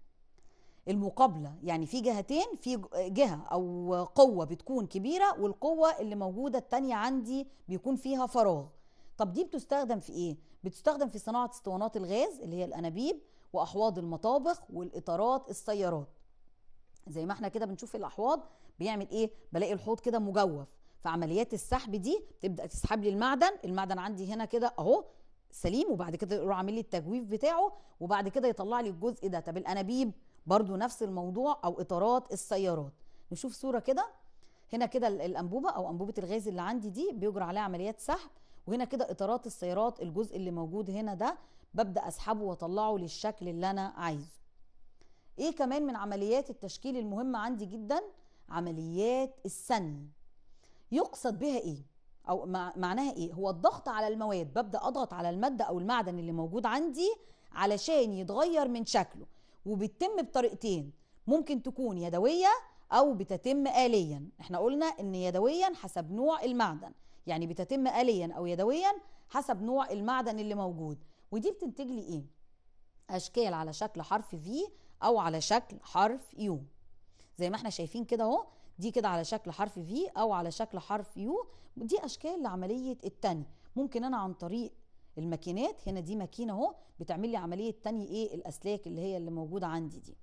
المقابلة يعني في جهتين في جهة أو قوة بتكون كبيرة والقوة اللي موجودة التانية عندي بيكون فيها فراغ طب دي بتستخدم في إيه؟ بتستخدم في صناعة اسطوانات الغاز اللي هي الأنابيب وأحواض المطابخ والإطارات السيارات زي ما احنا كده بنشوف الأحواض بيعمل إيه؟ بلاقي الحوض كده مجوف فعمليات السحب دي بتبدأ تسحب لي المعدن المعدن عندي هنا كده أهو سليم وبعد كده يروح عامل لي التجويف بتاعه وبعد كده يطلع لي الجزء ده طب الانابيب برضو نفس الموضوع او اطارات السيارات نشوف صوره كده هنا كده الانبوبه او انبوبه الغاز اللي عندي دي بيجرى عليها عمليات سحب وهنا كده اطارات السيارات الجزء اللي موجود هنا ده ببدا اسحبه واطلعه للشكل اللي انا عايزه ايه كمان من عمليات التشكيل المهمه عندي جدا عمليات السن يقصد بها ايه او معناها ايه هو الضغط على المواد ببدا اضغط على الماده او المعدن اللي موجود عندي علشان يتغير من شكله وبتتم بطريقتين ممكن تكون يدويه او بتتم آليا احنا قلنا ان يدويا حسب نوع المعدن يعني بتتم آليا او يدويا حسب نوع المعدن اللي موجود ودي بتنتج لي ايه اشكال على شكل حرف في او على شكل حرف يو زي ما احنا شايفين كده اهو دي كده على شكل حرف في او على شكل حرف يو دي اشكال لعمليه التاني ممكن انا عن طريق الماكينات هنا دي ماكينه اهو بتعمل لي عمليه تاني ايه الاسلاك اللي هي اللي موجوده عندي دي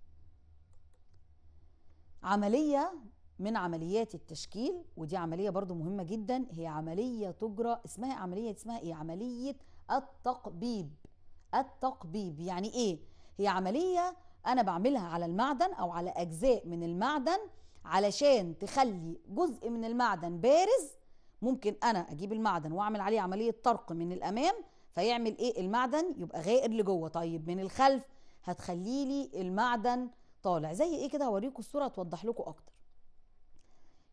عمليه من عمليات التشكيل ودي عمليه برضو مهمه جدا هي عمليه تجرى اسمها عمليه اسمها ايه عمليه التقبيب التقبيب يعني ايه هي عمليه انا بعملها على المعدن او على اجزاء من المعدن علشان تخلي جزء من المعدن بارز ممكن انا اجيب المعدن واعمل عليه عمليه طرق من الامام فيعمل ايه المعدن يبقى غائر لجوه طيب من الخلف هتخلي لي المعدن طالع زي ايه كده هوريكم الصوره توضح لكم اكتر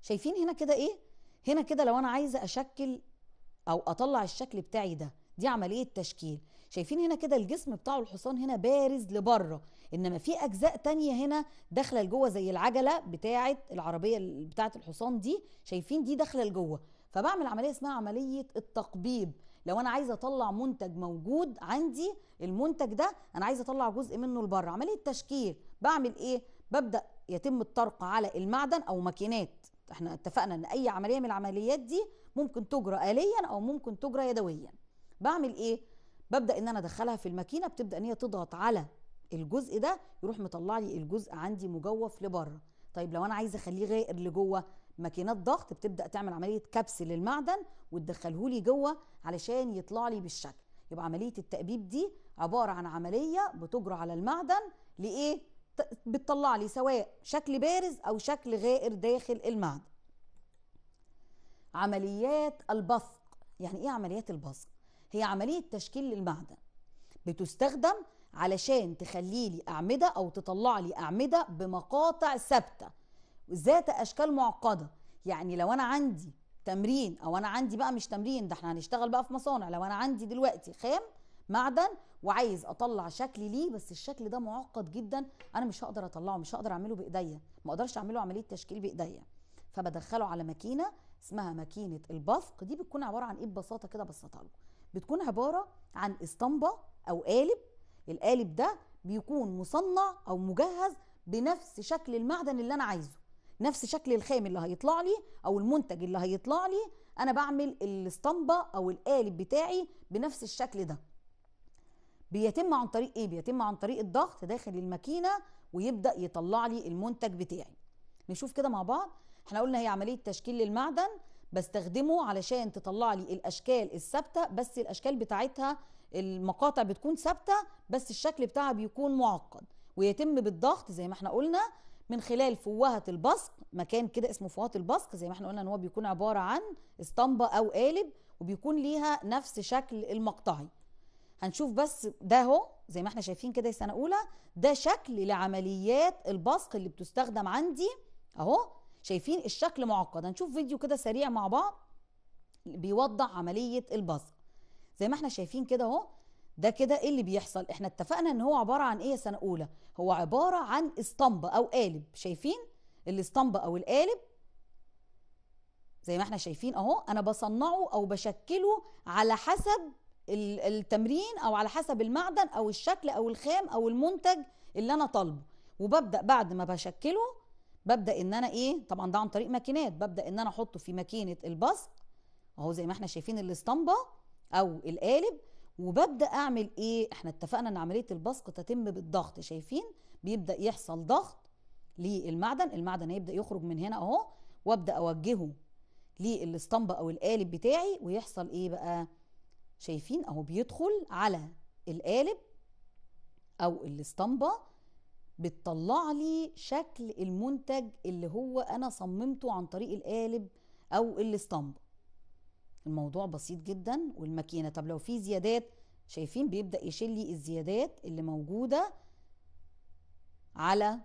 شايفين هنا كده ايه هنا كده لو انا عايزه اشكل او اطلع الشكل بتاعي ده دي عمليه تشكيل شايفين هنا كده الجسم بتاعه الحصان هنا بارز لبره انما في اجزاء تانية هنا داخله لجوه زي العجله بتاعه العربيه بتاعه الحصان دي شايفين دي داخله لجوه فبعمل عمليه اسمها عمليه التقبيض لو انا عايزه اطلع منتج موجود عندي المنتج ده انا عايزه اطلع جزء منه لبره عمليه تشكيل بعمل ايه ببدا يتم الطرق على المعدن او ماكينات احنا اتفقنا ان اي عمليه من العمليات دي ممكن تجرى اليا او ممكن تجرى يدويا بعمل ايه ببدا ان انا ادخلها في الماكينه بتبدا ان هي تضغط على الجزء ده يروح مطلع لي الجزء عندي مجوف لبره طيب لو انا عايزه اخليه غائر لجوه ماكينات ضغط بتبدا تعمل عمليه كبس للمعدن وتدخله لي جوه علشان يطلع لي بالشكل يبقى عمليه التأبيب دي عباره عن عمليه بتجرى على المعدن لايه بتطلع لي سواء شكل بارز او شكل غائر داخل المعدن عمليات البصق يعني ايه عمليات البصق هي عمليه تشكيل للمعدن بتستخدم علشان تخلي لي أعمدة أو تطلع لي أعمدة بمقاطع ثابتة ذات أشكال معقدة يعني لو أنا عندي تمرين أو أنا عندي بقى مش تمرين ده احنا هنشتغل بقى في مصانع لو أنا عندي دلوقتي خام معدن وعايز اطلع شكل ليه بس الشكل ده معقد جدا انا مش هقدر اطلعه مش هقدر اعمله بايديا ما اقدرش اعمله عمليه تشكيل بايديا فبدخله على ماكينه اسمها ماكينه البثق دي بتكون عباره عن ايه ببساطه كده بسطها لكم بتكون عباره عن اسطمبه او قالب القالب ده بيكون مصنع او مجهز بنفس شكل المعدن اللي انا عايزه نفس شكل الخام اللي هيطلع لي او المنتج اللي هيطلع لي انا بعمل الاسطمبه او القالب بتاعي بنفس الشكل ده بيتم عن طريق ايه بيتم عن طريق الضغط داخل الماكينه ويبدا يطلع لي المنتج بتاعي نشوف كده مع بعض احنا قلنا هي عمليه تشكيل للمعدن بستخدمه علشان تطلع لي الاشكال الثابته بس الاشكال بتاعتها المقاطع بتكون ثابته بس الشكل بتاعها بيكون معقد ويتم بالضغط زي ما احنا قلنا من خلال فوهة البصق مكان كده اسمه فوهة البصق زي ما احنا قلنا ان هو بيكون عبارة عن اسطمبة او قالب وبيكون ليها نفس شكل المقطعي هنشوف بس ده اهو زي ما احنا شايفين كده سنة اولى ده شكل لعمليات البصق اللي بتستخدم عندي اهو شايفين الشكل معقد هنشوف فيديو كده سريع مع بعض بيوضح عملية البصق زي ما احنا شايفين كده اهو ده كده ايه اللي بيحصل احنا اتفقنا ان هو عباره عن ايه يا سنه اولى هو عباره عن اسطمبه او قالب شايفين الاسطمبه او القالب زي ما احنا شايفين اهو انا بصنعه او بشكله على حسب التمرين او على حسب المعدن او الشكل او الخام او المنتج اللي انا طالبه وببدا بعد ما بشكله ببدا ان انا ايه طبعا ده عن طريق ماكينات ببدا ان انا احطه في ماكينه البصق اهو زي ما احنا شايفين الاسطمبه او القالب وببدا اعمل ايه احنا اتفقنا ان عمليه البصق تتم بالضغط شايفين بيبدا يحصل ضغط للمعدن المعدن هيبدا يخرج من هنا اهو وابدا اوجهه للاسطمبه او القالب بتاعي ويحصل ايه بقى شايفين اهو بيدخل على القالب او الاسطمبه بتطلع لي شكل المنتج اللي هو انا صممته عن طريق القالب او الاسطمبه الموضوع بسيط جدا والماكينه طب لو في زيادات شايفين بيبدا يشيل لي الزيادات اللي موجوده على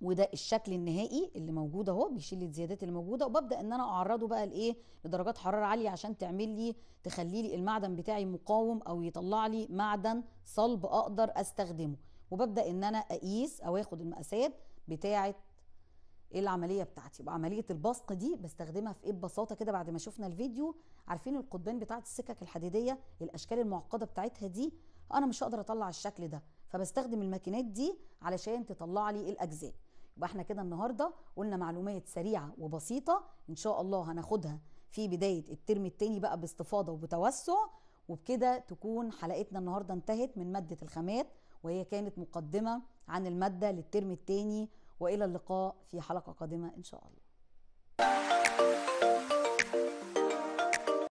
وده الشكل النهائي اللي موجود اهو بيشيل الزيادات اللي موجوده وببدا ان انا اعرضه بقى لايه لدرجات حراره عاليه عشان تعمل لي تخلي لي المعدن بتاعي مقاوم او يطلع لي معدن صلب اقدر استخدمه وببدا ان انا اقيس او اخد المقاسات بتاعه ايه العمليه بتاعتي يبقى عمليه البصق دي بستخدمها في ايه ببساطه كده بعد ما شفنا الفيديو عارفين القضبان بتاعت السكك الحديديه الاشكال المعقده بتاعتها دي انا مش هقدر اطلع الشكل ده فبستخدم الماكينات دي علشان تطلع لي الاجزاء يبقى احنا كده النهارده قلنا معلومات سريعه وبسيطه ان شاء الله هناخدها في بدايه الترم الثاني بقى باستفاضه وبتوسع وبكده تكون حلقتنا النهارده انتهت من ماده الخامات وهي كانت مقدمه عن الماده للترم الثاني والى اللقاء في حلقه قادمه ان شاء الله